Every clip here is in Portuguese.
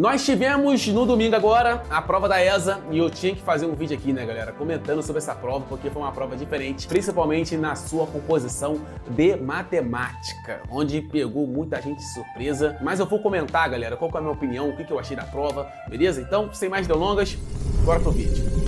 Nós tivemos no domingo agora a prova da ESA e eu tinha que fazer um vídeo aqui, né, galera, comentando sobre essa prova, porque foi uma prova diferente, principalmente na sua composição de matemática, onde pegou muita gente de surpresa. Mas eu vou comentar, galera, qual é a minha opinião, o que eu achei da prova, beleza? Então, sem mais delongas, bora pro vídeo.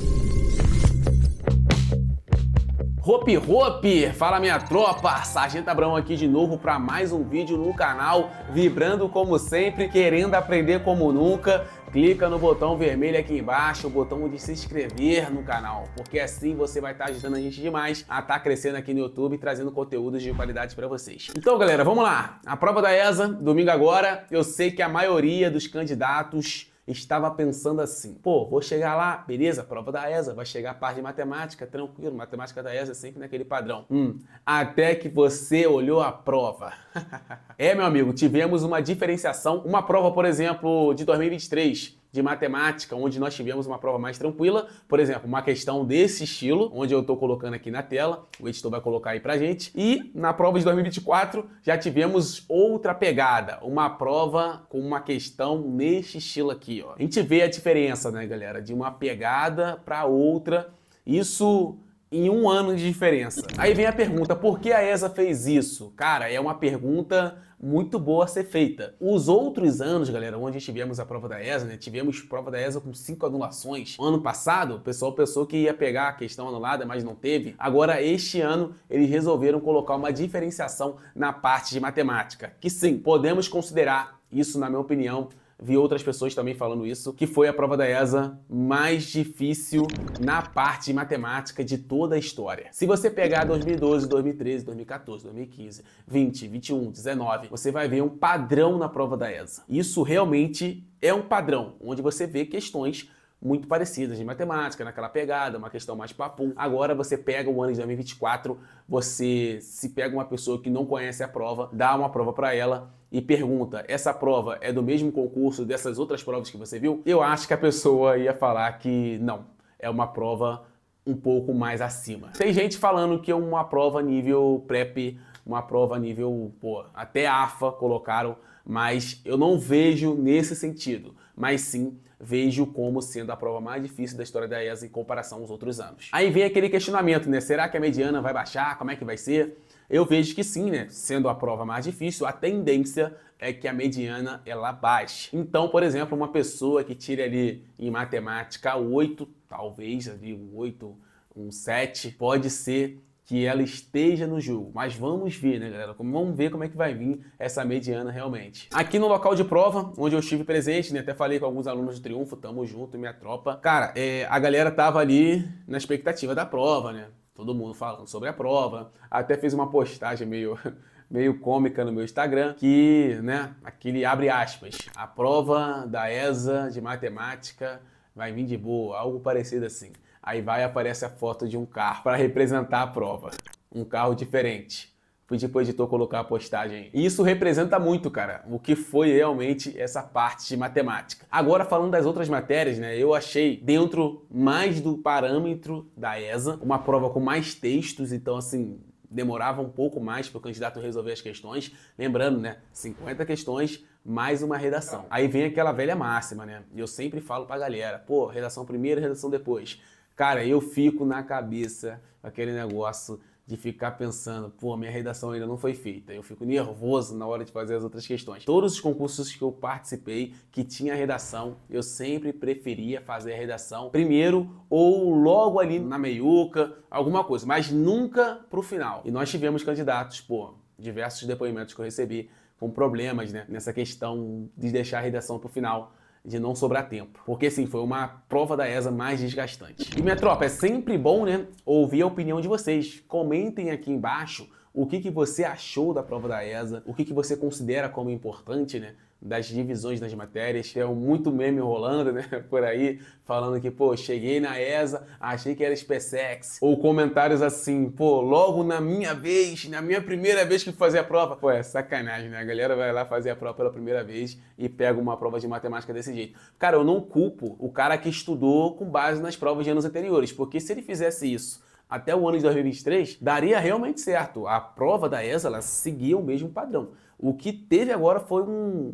Hope Hope! Fala minha tropa! Sargento Abrão aqui de novo para mais um vídeo no canal, vibrando como sempre, querendo aprender como nunca. Clica no botão vermelho aqui embaixo, o botão de se inscrever no canal, porque assim você vai estar tá ajudando a gente demais a estar tá crescendo aqui no YouTube, trazendo conteúdos de qualidade para vocês. Então, galera, vamos lá. A prova da ESA, domingo agora, eu sei que a maioria dos candidatos estava pensando assim: pô, vou chegar lá, beleza, prova da ESA, vai chegar a parte de matemática, tranquilo, matemática da ESA é sempre naquele padrão. Hum, até que você olhou a prova. é, meu amigo, tivemos uma diferenciação. Uma prova, por exemplo, de 2023 de matemática, onde nós tivemos uma prova mais tranquila, por exemplo, uma questão desse estilo, onde eu estou colocando aqui na tela, o editor vai colocar aí para gente. E na prova de 2024 já tivemos outra pegada, uma prova com uma questão neste estilo aqui, ó. A gente vê a diferença, né, galera, de uma pegada para outra. Isso em um ano de diferença. Aí vem a pergunta, por que a ESA fez isso? Cara, é uma pergunta muito boa a ser feita. Os outros anos, galera, onde tivemos a prova da ESA, né? Tivemos prova da ESA com cinco anulações. Ano passado, o pessoal pensou que ia pegar a questão anulada, mas não teve. Agora, este ano, eles resolveram colocar uma diferenciação na parte de matemática, que sim, podemos considerar isso, na minha opinião, vi outras pessoas também falando isso, que foi a prova da ESA mais difícil na parte de matemática de toda a história. Se você pegar 2012, 2013, 2014, 2015, 20, 21, 19, você vai ver um padrão na prova da ESA. Isso realmente é um padrão, onde você vê questões muito parecidas de matemática, naquela pegada, uma questão mais papum. Agora você pega o ano de 2024, você se pega uma pessoa que não conhece a prova, dá uma prova para ela e pergunta: essa prova é do mesmo concurso dessas outras provas que você viu? Eu acho que a pessoa ia falar que não, é uma prova um pouco mais acima. Tem gente falando que é uma prova nível PrEP, uma prova nível, pô, até AFA colocaram, mas eu não vejo nesse sentido, mas sim vejo como sendo a prova mais difícil da história da ESA em comparação aos outros anos. Aí vem aquele questionamento, né? Será que a mediana vai baixar? Como é que vai ser? Eu vejo que sim, né? Sendo a prova mais difícil, a tendência é que a mediana ela baixe. Então, por exemplo, uma pessoa que tire ali em matemática 8, talvez ali um 8, um 7, pode ser que ela esteja no jogo. Mas vamos ver, né, galera? Vamos ver como é que vai vir essa mediana realmente. Aqui no local de prova, onde eu estive presente, né? Até falei com alguns alunos do Triunfo, tamo junto, minha tropa. Cara, é, a galera tava ali na expectativa da prova, né? Todo mundo falando sobre a prova. Até fez uma postagem meio. meio cômica no meu Instagram, que, né, aquele abre aspas, a prova da ESA de matemática vai vir de boa, algo parecido assim. Aí vai e aparece a foto de um carro para representar a prova. Um carro diferente. Pedi pro editor colocar a postagem. E isso representa muito, cara, o que foi realmente essa parte de matemática. Agora, falando das outras matérias, né? Eu achei dentro mais do parâmetro da ESA, uma prova com mais textos, então assim, demorava um pouco mais para o candidato resolver as questões. Lembrando, né? 50 questões, mais uma redação. Aí vem aquela velha máxima, né? Eu sempre falo para a galera, pô, redação primeiro, redação depois. Cara, eu fico na cabeça aquele negócio de ficar pensando, pô, minha redação ainda não foi feita. Eu fico nervoso na hora de fazer as outras questões. Todos os concursos que eu participei que tinha redação, eu sempre preferia fazer a redação primeiro ou logo ali na meiuca, alguma coisa, mas nunca pro final. E nós tivemos candidatos, pô, diversos depoimentos que eu recebi com problemas, né, nessa questão de deixar a redação pro final de não sobrar tempo. Porque sim, foi uma prova da ESA mais desgastante. E minha tropa, é sempre bom, né, ouvir a opinião de vocês. Comentem aqui embaixo o que, que você achou da prova da ESA, o que, que você considera como importante, né, das divisões das matérias. É muito meme rolando, né? Por aí, falando que, pô, cheguei na ESA, achei que era SpaceX. Ou comentários assim, pô, logo na minha vez, na minha primeira vez que fazer a prova. Pô, é sacanagem, né? A galera vai lá fazer a prova pela primeira vez e pega uma prova de matemática desse jeito. Cara, eu não culpo o cara que estudou com base nas provas de anos anteriores, porque se ele fizesse isso até o ano de 2023, daria realmente certo. A prova da ESA, ela seguia o mesmo padrão. O que teve agora foi um,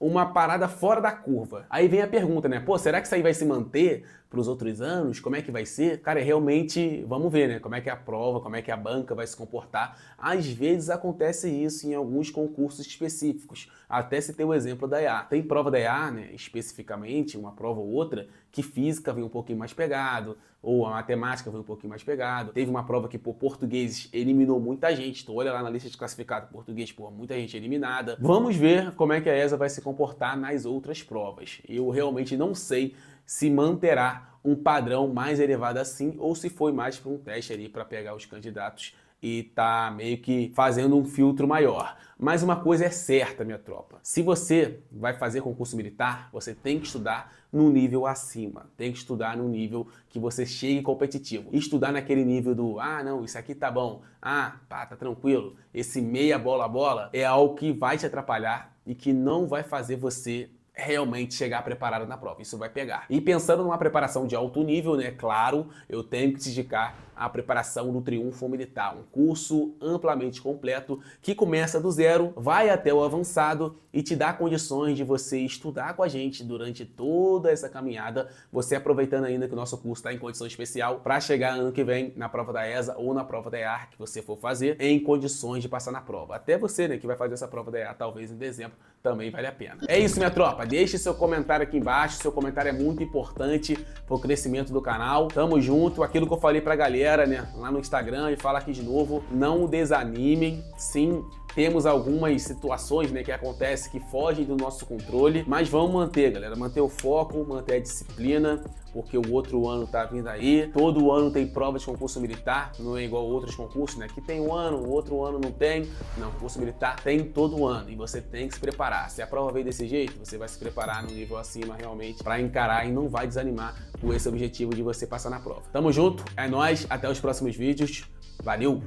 uma parada fora da curva. Aí vem a pergunta, né? Pô, será que isso aí vai se manter para os outros anos? Como é que vai ser? Cara, é realmente, vamos ver, né? Como é que é a prova, como é que a banca vai se comportar. Às vezes acontece isso em alguns concursos específicos. Até se tem o exemplo da EA. Tem prova da EA, né? Especificamente, uma prova ou outra, que física vem um pouquinho mais pegado, ou a matemática vem um pouquinho mais pegado. Teve uma prova que, por português eliminou muita gente. Então, olha lá na lista de classificado, português, pô, muita gente eliminada. Vamos ver como é que a ESA vai se comportar comportar nas outras provas. Eu realmente não sei se manterá um padrão mais elevado assim ou se foi mais para um teste ali para pegar os candidatos e tá meio que fazendo um filtro maior. Mas uma coisa é certa, minha tropa. Se você vai fazer concurso militar, você tem que estudar no nível acima. Tem que estudar no nível que você chegue competitivo. Estudar naquele nível do, ah, não, isso aqui tá bom. Ah, pá, tá tranquilo. Esse meia bola bola é algo que vai te atrapalhar e que não vai fazer você realmente chegar preparado na prova. Isso vai pegar. E pensando numa preparação de alto nível, né? Claro, eu tenho que te indicar a preparação do triunfo militar, um curso amplamente completo que começa do zero, vai até o avançado e te dá condições de você estudar com a gente durante toda essa caminhada, você aproveitando ainda que o nosso curso está em condição especial para chegar ano que vem na prova da ESA ou na prova da EAR que você for fazer em condições de passar na prova. Até você, né, que vai fazer essa prova da EAR talvez em dezembro, também vale a pena. É isso, minha tropa. Deixe seu comentário aqui embaixo, seu comentário é muito importante para o crescimento do canal. Tamo junto. Aquilo que eu falei pra galera galera, né, lá no Instagram e falar aqui de novo. Não desanimem. Sim, temos algumas situações né, que acontecem que fogem do nosso controle, mas vamos manter, galera. Manter o foco, manter a disciplina, porque o outro ano tá vindo aí. Todo ano tem prova de concurso militar, não é igual outros concursos, né? Que tem um ano, o outro ano não tem. Não, concurso militar tem todo ano e você tem que se preparar. Se a prova vem desse jeito, você vai se preparar no nível acima realmente para encarar e não vai desanimar com esse objetivo de você passar na prova. Tamo junto, é nós, até os próximos vídeos. Valeu!